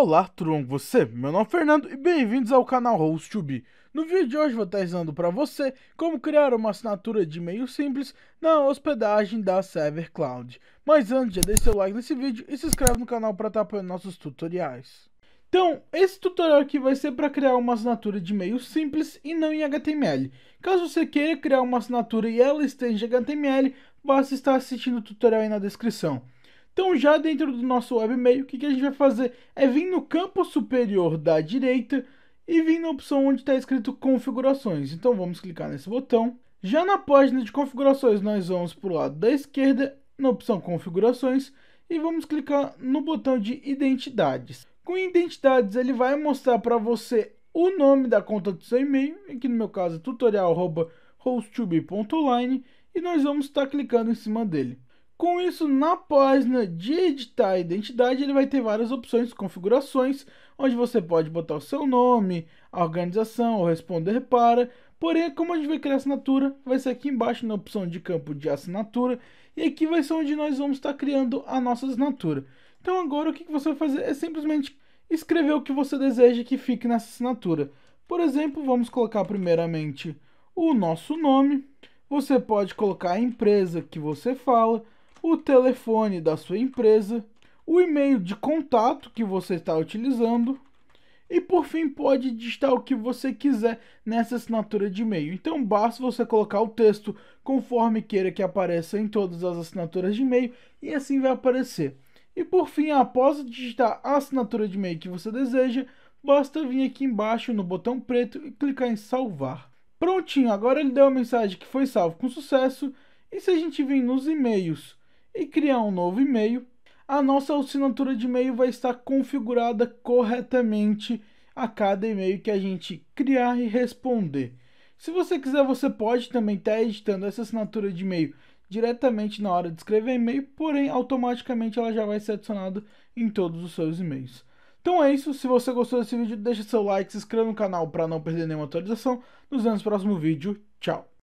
Olá, tudo bom com você? Meu nome é Fernando e bem-vindos ao canal host No vídeo de hoje vou estar ensinando para você como criar uma assinatura de e-mail simples na hospedagem da Server Cloud. Mas antes, já deixa seu like nesse vídeo e se inscreve no canal para estar apoiando nossos tutoriais. Então, esse tutorial aqui vai ser para criar uma assinatura de e-mail simples e não em HTML. Caso você queira criar uma assinatura e ela esteja em HTML, basta estar assistindo o tutorial aí na descrição. Então, já dentro do nosso web mail, o que, que a gente vai fazer é vir no campo superior da direita e vir na opção onde está escrito configurações. Então, vamos clicar nesse botão. Já na página de configurações, nós vamos para o lado da esquerda, na opção configurações, e vamos clicar no botão de identidades. Com identidades, ele vai mostrar para você o nome da conta do seu e-mail, aqui no meu caso é tutorial.hostube.online, e nós vamos estar tá clicando em cima dele. Com isso, na página de editar a identidade, ele vai ter várias opções, configurações, onde você pode botar o seu nome, a organização, ou responder para. Porém, como a gente vai criar assinatura, vai ser aqui embaixo na opção de campo de assinatura, e aqui vai ser onde nós vamos estar criando a nossa assinatura. Então agora o que você vai fazer é simplesmente escrever o que você deseja que fique nessa assinatura. Por exemplo, vamos colocar primeiramente o nosso nome, você pode colocar a empresa que você fala, o telefone da sua empresa, o e-mail de contato que você está utilizando e por fim pode digitar o que você quiser nessa assinatura de e-mail. Então basta você colocar o texto conforme queira que apareça em todas as assinaturas de e-mail e assim vai aparecer. E por fim, após digitar a assinatura de e-mail que você deseja, basta vir aqui embaixo no botão preto e clicar em salvar. Prontinho, agora ele deu a mensagem que foi salvo com sucesso. E se a gente vir nos e-mails e criar um novo e-mail, a nossa assinatura de e-mail vai estar configurada corretamente a cada e-mail que a gente criar e responder. Se você quiser, você pode também estar editando essa assinatura de e-mail diretamente na hora de escrever e-mail, porém automaticamente ela já vai ser adicionada em todos os seus e-mails. Então é isso, se você gostou desse vídeo, deixa seu like, se inscreva no canal para não perder nenhuma atualização. Nos vemos no próximo vídeo, tchau!